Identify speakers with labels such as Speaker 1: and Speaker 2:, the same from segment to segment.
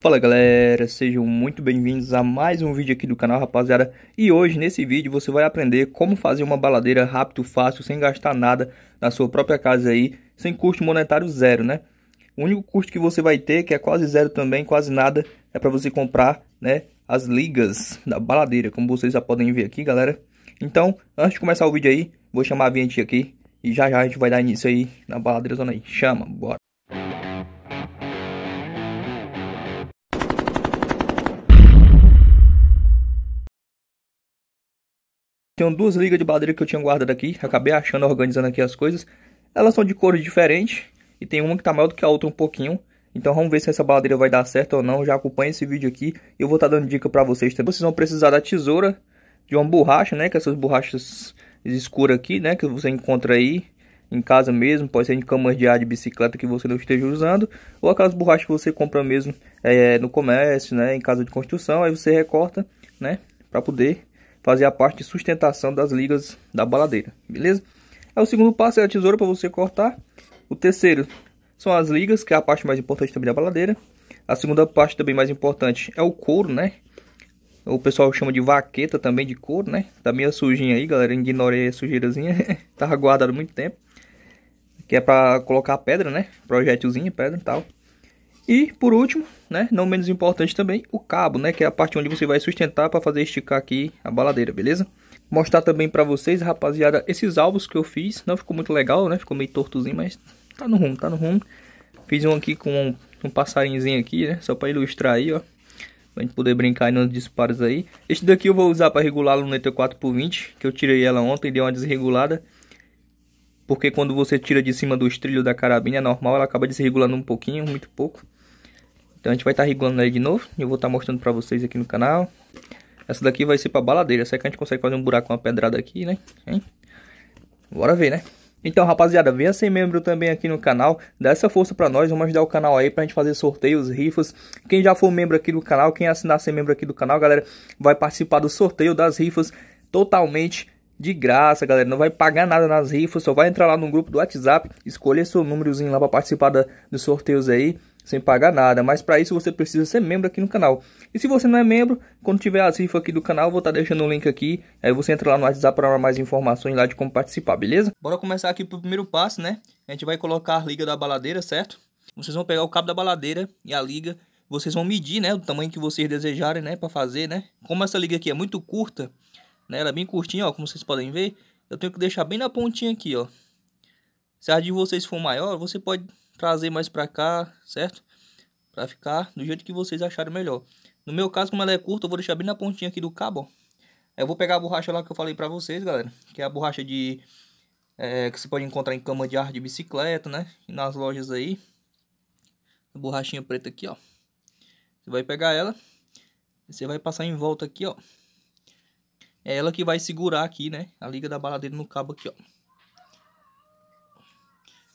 Speaker 1: Fala galera, sejam muito bem-vindos a mais um vídeo aqui do canal rapaziada E hoje nesse vídeo você vai aprender como fazer uma baladeira rápido, fácil, sem gastar nada na sua própria casa aí Sem custo monetário zero, né? O único custo que você vai ter, que é quase zero também, quase nada É para você comprar, né, as ligas da baladeira, como vocês já podem ver aqui galera Então, antes de começar o vídeo aí, vou chamar a vinheta aqui E já já a gente vai dar início aí na baladeira zona aí Chama, bora! Tenho duas ligas de madeira que eu tinha guardado aqui. Acabei achando, organizando aqui as coisas. Elas são de cores diferentes. E tem uma que tá maior do que a outra um pouquinho. Então vamos ver se essa baladeira vai dar certo ou não. Já acompanha esse vídeo aqui. Eu vou estar tá dando dica para vocês. Também. Vocês vão precisar da tesoura. De uma borracha, né? Que é essas borrachas escuras aqui, né? Que você encontra aí em casa mesmo, pode ser em camas de ar de bicicleta que você não esteja usando, ou aquelas borrachas que você compra mesmo é, no comércio, né, em casa de construção, aí você recorta, né, para poder fazer a parte de sustentação das ligas da baladeira, beleza? Aí o segundo passo é a tesoura para você cortar. O terceiro são as ligas, que é a parte mais importante também da baladeira. A segunda parte também mais importante é o couro, né? O pessoal chama de vaqueta também de couro, né? Tá meio sujinha aí, galera. Ignorei a sujeirazinha. Tava guardado muito tempo. Que é pra colocar pedra, né? Projetilzinho, pedra e tal. E por último, né, não menos importante também, o cabo, né, que é a parte onde você vai sustentar para fazer esticar aqui a baladeira, beleza? Mostrar também para vocês, rapaziada, esses alvos que eu fiz, não ficou muito legal, né? Ficou meio tortozinho, mas tá no rumo, tá no rumo. Fiz um aqui com um, um passarinhozinho aqui, né, só para ilustrar aí, ó. Pra gente poder brincar nos disparos aí. Este daqui eu vou usar para regular a luneta 4x20, que eu tirei ela ontem, deu uma desregulada porque quando você tira de cima do estrilho da carabina é normal, ela acaba desregulando um pouquinho, muito pouco. Então a gente vai estar tá regulando ele de novo. Eu vou estar tá mostrando pra vocês aqui no canal. Essa daqui vai ser pra baladeira. Será que a gente consegue fazer um buraco, uma pedrada aqui, né? Hein? Bora ver, né? Então, rapaziada, venha ser membro também aqui no canal, dá essa força pra nós, vamos ajudar o canal aí pra gente fazer sorteios, rifas. Quem já for membro aqui do canal, quem assinar ser membro aqui do canal, galera, vai participar do sorteio das rifas totalmente de graça, galera. Não vai pagar nada nas rifas, só vai entrar lá no grupo do WhatsApp, escolher seu númerozinho lá pra participar da, dos sorteios aí sem pagar nada, mas para isso você precisa ser membro aqui no canal. E se você não é membro, quando tiver as rifas aqui do canal, vou estar tá deixando o um link aqui, aí você entra lá no WhatsApp para mais informações lá de como participar, beleza? Bora começar aqui pro primeiro passo, né? A gente vai colocar a liga da baladeira, certo? Vocês vão pegar o cabo da baladeira e a liga, vocês vão medir, né, o tamanho que vocês desejarem, né, para fazer, né? Como essa liga aqui é muito curta, né, ela é bem curtinha, ó, como vocês podem ver, eu tenho que deixar bem na pontinha aqui, ó. Se a de vocês for maior, você pode trazer mais para cá, certo? Para ficar do jeito que vocês acharem melhor. No meu caso, como ela é curta, eu vou deixar bem na pontinha aqui do cabo, ó. Eu vou pegar a borracha lá que eu falei pra vocês, galera. Que é a borracha de... É, que você pode encontrar em cama de ar de bicicleta, né? E nas lojas aí. A borrachinha preta aqui, ó. Você vai pegar ela. Você vai passar em volta aqui, ó. É ela que vai segurar aqui, né? A liga da baladeira no cabo aqui, ó.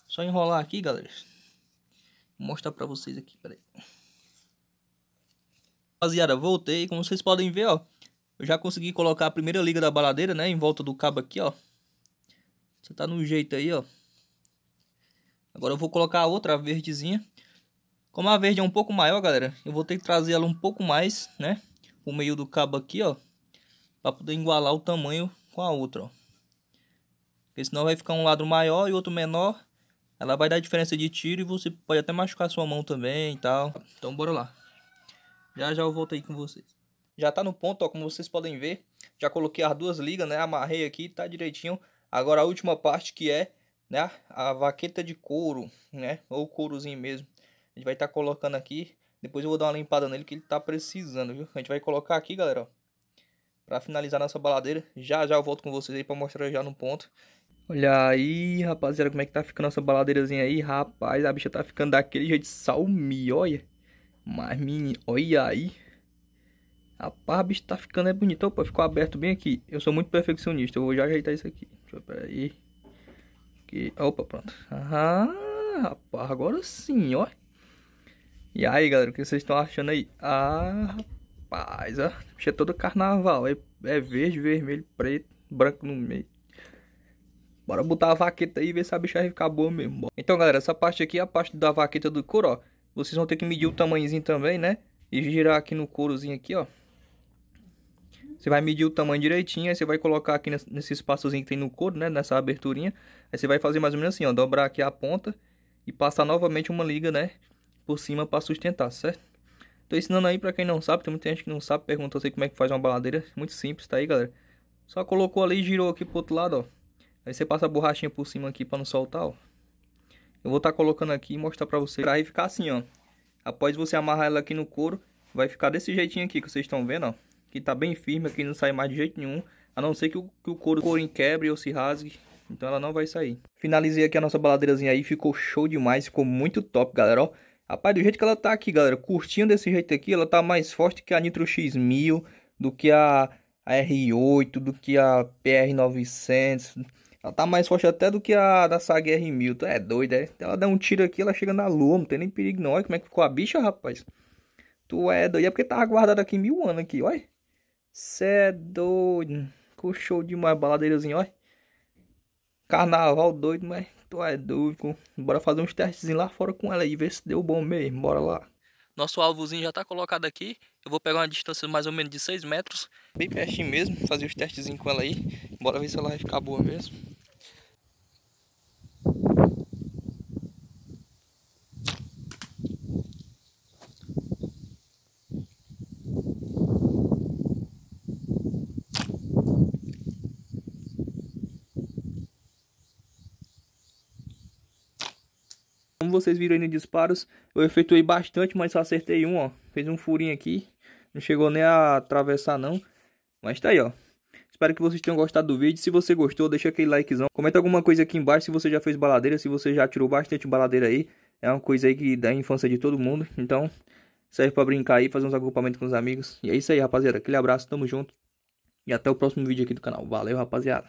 Speaker 1: Só enrolar aqui, galera. Vou mostrar pra vocês aqui, peraí. Rapaziada, voltei. Como vocês podem ver, ó. Eu já consegui colocar a primeira liga da baladeira, né? Em volta do cabo aqui, ó. Você tá no jeito aí, ó. Agora eu vou colocar a outra, verdezinha. Como a verde é um pouco maior, galera, eu vou ter que trazer ela um pouco mais, né? O meio do cabo aqui, ó. Pra poder igualar o tamanho com a outra, ó. Porque senão vai ficar um lado maior e outro menor. Ela vai dar diferença de tiro e você pode até machucar sua mão também e tal. Então bora lá. Já já eu volto aí com vocês. Já tá no ponto, ó, como vocês podem ver. Já coloquei as duas ligas, né? Amarrei aqui, tá direitinho. Agora a última parte que é, né? A vaqueta de couro, né? Ou courozinho mesmo. A gente vai estar tá colocando aqui. Depois eu vou dar uma limpada nele que ele tá precisando, viu? A gente vai colocar aqui, galera, ó. Pra finalizar nossa baladeira. Já já eu volto com vocês aí pra mostrar já no ponto. Olha aí, rapaziada, como é que tá ficando essa baladeirazinha aí, rapaz. A bicha tá ficando daquele jeito salmi, olha. Mas, menino, olha aí. Rapaz, a bicha tá ficando é bonita. Opa, ficou aberto bem aqui. Eu sou muito perfeccionista, eu vou já ajeitar isso aqui. Deixa eu, peraí. Aqui. Opa, pronto. Ah, rapaz, agora sim, ó. E aí, galera, o que vocês estão achando aí? Ah, rapaz, ó. A bicha é todo carnaval. É, é verde, vermelho, preto, branco no meio. Bora botar a vaqueta aí e ver se a bicha vai ficar boa mesmo. Bora. Então, galera, essa parte aqui é a parte da vaqueta do couro, ó. Vocês vão ter que medir o tamanhozinho também, né? E girar aqui no courozinho aqui, ó. Você vai medir o tamanho direitinho, aí você vai colocar aqui nesse espaçozinho que tem no couro, né? Nessa aberturinha. Aí você vai fazer mais ou menos assim, ó. Dobrar aqui a ponta e passar novamente uma liga, né? Por cima para sustentar, certo? Tô ensinando aí para quem não sabe. Tem muita gente que não sabe. Perguntou sei como é que faz uma baladeira. Muito simples, tá aí, galera. Só colocou ali e girou aqui pro outro lado, ó. Aí você passa a borrachinha por cima aqui para não soltar, ó. Eu vou estar tá colocando aqui e mostrar para vocês. Aí ficar assim, ó. Após você amarrar ela aqui no couro, vai ficar desse jeitinho aqui que vocês estão vendo, ó. Que tá bem firme, aqui não sai mais de jeito nenhum. A não ser que o, que o couro, quebre ou se rasgue. Então ela não vai sair. Finalizei aqui a nossa baladeirazinha aí. Ficou show demais. Ficou muito top, galera, ó. Rapaz, do jeito que ela tá aqui, galera. Curtinho desse jeito aqui, ela tá mais forte que a Nitro X1000. Do que a, a R8, do que a PR900. Ela tá mais forte até do que a da Saga R1000. Tu é doida, é? Ela dá um tiro aqui, ela chega na lua. Não tem nem perigo, não. Olha como é que ficou a bicha, rapaz. Tu é doido. É porque tava tá guardado aqui mil anos aqui, olha. Cê é doido. Ficou show demais, baladeirazinho, olha. Carnaval doido, mas tu é doido. Bora fazer uns testezinhos lá fora com ela e ver se deu bom mesmo. Bora lá. Nosso alvozinho já tá colocado aqui. Eu vou pegar uma distância mais ou menos de 6 metros. Bem pertinho mesmo. Fazer os testezinhos com ela aí. Bora ver se ela vai ficar boa mesmo. Como vocês viram aí nos disparos, eu efetuei bastante, mas só acertei um, ó. Fez um furinho aqui, não chegou nem a atravessar não. Mas tá aí, ó. Espero que vocês tenham gostado do vídeo. Se você gostou, deixa aquele likezão. Comenta alguma coisa aqui embaixo se você já fez baladeira, se você já tirou bastante baladeira aí. É uma coisa aí que da infância de todo mundo. Então, serve pra brincar aí, fazer uns agrupamentos com os amigos. E é isso aí, rapaziada. Aquele abraço, tamo junto. E até o próximo vídeo aqui do canal. Valeu, rapaziada.